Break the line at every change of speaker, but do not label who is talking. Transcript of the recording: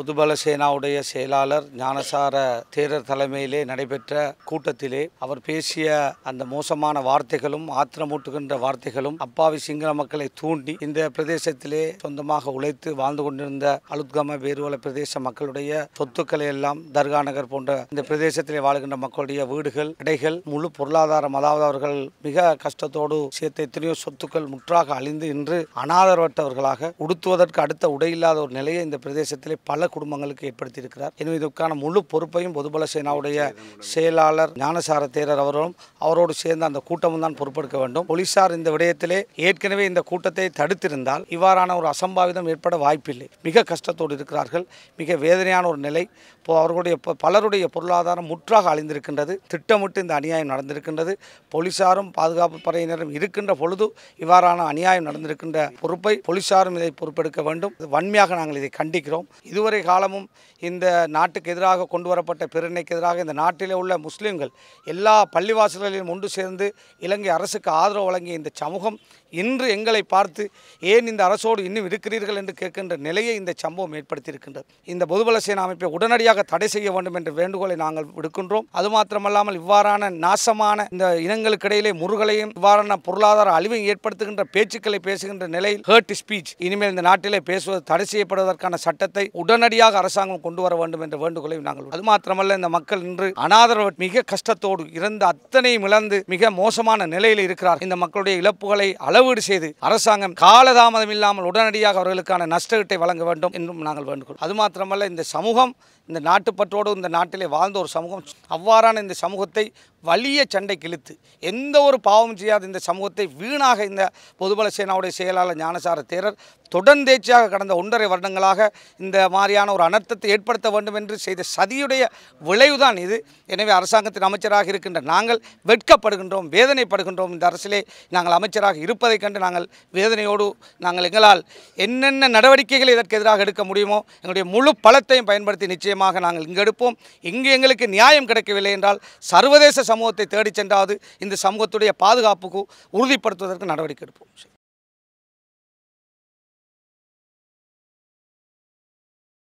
புதுபல சேனாவுடைய செயலாளர் ஞானசார தேரர் தலைமையிலே நடைபெற்ற கூட்டத்திலே அவர் பேசிய அந்த மோசமான வார்த்தைகளும் ஆத்திரமூட்டுகின்ற வார்த்தைகளும் அப்பாவி சிங்கள மக்களை தூண்டி இந்த பிரதேசத்திலே சொந்தமாக உழைத்து வாழ்ந்து கொண்டிருந்த அலுத்கம வேறுவல பிரதேச மக்களுடைய சொத்துக்களை எல்லாம் தர்கா நகர் போன்ற இந்த பிரதேசத்திலே வாழ்கின்ற மக்களுடைய வீடுகள் இடைகள் முழு பொருளாதாரம் அதாவது அவர்கள் மிக கஷ்டத்தோடு சேர்த்த எத்தனையோ சொத்துக்கள் முற்றாக அழிந்து இன்று அனாதரவற்றவர்களாக உடுத்துவதற்கு அடுத்த உடையில்லாத ஒரு நிலையை இந்த பிரதேசத்திலே பல குடும்பங்களுக்கு ஏற்படுத்தியிருக்கிறார் எனவே இதற்கான முழு பொறுப்பையும் பொதுபல சேனாவுடைய செயலாளர் ஞானசார தேரர் அவர்களும் அவரோடு சேர்ந்து அந்த கூட்டமும் தான் பொறுப்பெடுக்க வேண்டும் போலீசார் இந்த விடயத்திலே ஏற்கனவே இந்த கூட்டத்தை தடுத்திருந்தால் இவ்வாறான ஒரு அசம்பாவிதம் ஏற்பட வாய்ப்பில்லை மிக கஷ்டத்தோடு இருக்கிறார்கள் மிக வேதனையான ஒரு நிலை இப்போ அவர்களுடைய பலருடைய பொருளாதாரம் முற்றாக அழிந்திருக்கின்றது திட்டமிட்டு இந்த அநியாயம் நடந்திருக்கின்றது போலீசாரும் பாதுகாப்பு படையினரும் இருக்கின்ற பொழுது இவ்வாறான அநியாயம் நடந்திருக்கின்ற பொறுப்பை போலீசாரும் இதை பொறுப்பெடுக்க வேண்டும் வன்மையாக நாங்கள் இதை கண்டிக்கிறோம் இதுவரை இதுவரை காலமும் இந்த நாட்டுக்கு எதிராக கொண்டு வரப்பட்ட பிரிணைக்கு எதிராக இந்த நாட்டிலே உள்ள முஸ்லீம்கள் எல்லா பள்ளிவாசல்களிலும் ஒன்று சேர்ந்து இலங்கை அரசுக்கு ஆதரவு வழங்கிய இந்த சமூகம் இன்று எங்களை பார்த்து ஏன் இந்த அரசோடு இன்னும் இருக்கிறீர்கள் என்று கேட்கின்ற நிலையை இந்த சம்பவம் ஏற்படுத்தியிருக்கின்றது இந்த பொதுபல சேனா அமைப்பை உடனடியாக தடை செய்ய வேண்டும் என்ற வேண்டுகோளை நாங்கள் விடுக்கின்றோம் அது மாத்திரமல்லாமல் இவ்வாறான நாசமான இந்த இனங்களுக்கு இடையிலே முருகலையும் இவ்வாறான பொருளாதார அழிவையும் ஏற்படுத்துகின்ற பேச்சுக்களை பேசுகின்ற நிலையில் ஹர்ட் ஸ்பீச் இனிமேல் இந்த நாட்டிலே பேசுவது தடை செய்யப்படுவதற்கான சட்டத்தை உடன் உடனடியாக அரசாங்கம் கொண்டு வர வேண்டும் என்ற வேண்டுகோளை நாங்கள் அது மாத்திரமல்ல இந்த மக்கள் இன்று அனாதர மிக கஷ்டத்தோடு இருந்து அத்தனை இழந்து மிக மோசமான நிலையில் இருக்கிறார் இந்த மக்களுடைய இழப்புகளை அளவீடு செய்து அரசாங்கம் காலதாமதம் இல்லாமல் உடனடியாக அவர்களுக்கான நஷ்டத்தை வழங்க வேண்டும் என்றும் நாங்கள் வேண்டுகோள் அது மாத்திரமல்ல இந்த சமூகம் இந்த நாட்டுப்பற்றோடு இந்த நாட்டிலே வாழ்ந்த ஒரு சமூகம் அவ்வாறான இந்த சமூகத்தை வலிய சண்டை கிழித்து எந்த ஒரு பாவம் செய்யாத இந்த சமூகத்தை வீணாக இந்த பொதுபல சேனாவுடைய செயலாளர் ஞானசார தேரர் தொடர்ந்தேச்சியாக கடந்த ஒன்றரை வருடங்களாக இந்த மாதிரி மாதிரியான ஒரு அனர்த்தத்தை ஏற்படுத்த வேண்டும் என்று செய்த சதியுடைய விளைவுதான் இது எனவே அரசாங்கத்தின் அமைச்சராக இருக்கின்ற நாங்கள் வெட்கப்படுகின்றோம் வேதனைப்படுகின்றோம் இந்த அரசிலே நாங்கள் அமைச்சராக இருப்பதை கண்டு நாங்கள் வேதனையோடு நாங்கள் எங்களால் என்னென்ன நடவடிக்கைகள் இதற்கு எதிராக எடுக்க முடியுமோ எங்களுடைய முழு பலத்தையும் பயன்படுத்தி நிச்சயமாக நாங்கள் இங்கு எடுப்போம் இங்கு எங்களுக்கு நியாயம் கிடைக்கவில்லை என்றால் சர்வதேச சமூகத்தை தேடிச் சென்றாவது இந்த சமூகத்துடைய பாதுகாப்புக்கு உறுதிப்படுத்துவதற்கு நடவடிக்கை எடுப்போம்